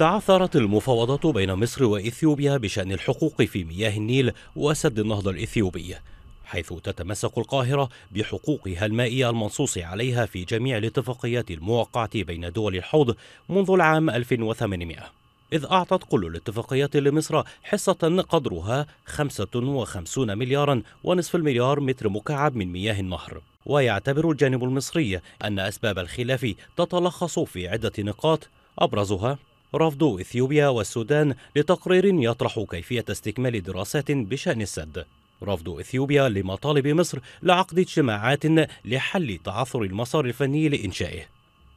تعثرت المفاوضات بين مصر واثيوبيا بشان الحقوق في مياه النيل وسد النهضه الاثيوبيه حيث تتمسك القاهره بحقوقها المائيه المنصوص عليها في جميع الاتفاقيات الموقعه بين دول الحوض منذ العام 1800 إذ أعطت كل الاتفاقيات لمصر حصة قدرها 55 مليارا ونصف المليار متر مكعب من مياه النهر ويعتبر الجانب المصري أن أسباب الخلاف تتلخص في عدة نقاط أبرزها رفض إثيوبيا والسودان لتقرير يطرح كيفية استكمال دراسات بشأن السد رفض إثيوبيا لمطالب مصر لعقد اجتماعات لحل تعثر المسار الفني لإنشائه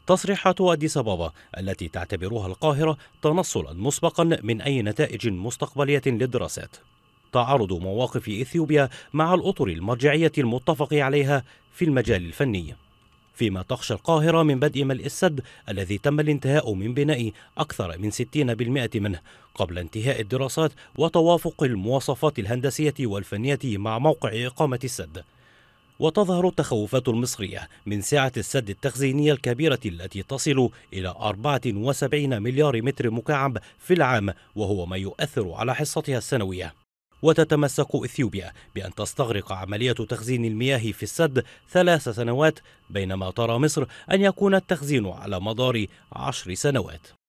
تصريحات أديس أبابا التي تعتبرها القاهرة تنصلا مسبقا من أي نتائج مستقبلية للدراسات تعارض مواقف إثيوبيا مع الأطر المرجعية المتفق عليها في المجال الفني فيما تخشى القاهرة من بدء ملء السد الذي تم الانتهاء من بنائه أكثر من 60% منه قبل انتهاء الدراسات وتوافق المواصفات الهندسية والفنية مع موقع إقامة السد وتظهر التخوفات المصرية من سعة السد التخزينية الكبيرة التي تصل إلى 74 مليار متر مكعب في العام وهو ما يؤثر على حصتها السنوية وتتمسك إثيوبيا بأن تستغرق عملية تخزين المياه في السد ثلاث سنوات بينما ترى مصر أن يكون التخزين على مدار عشر سنوات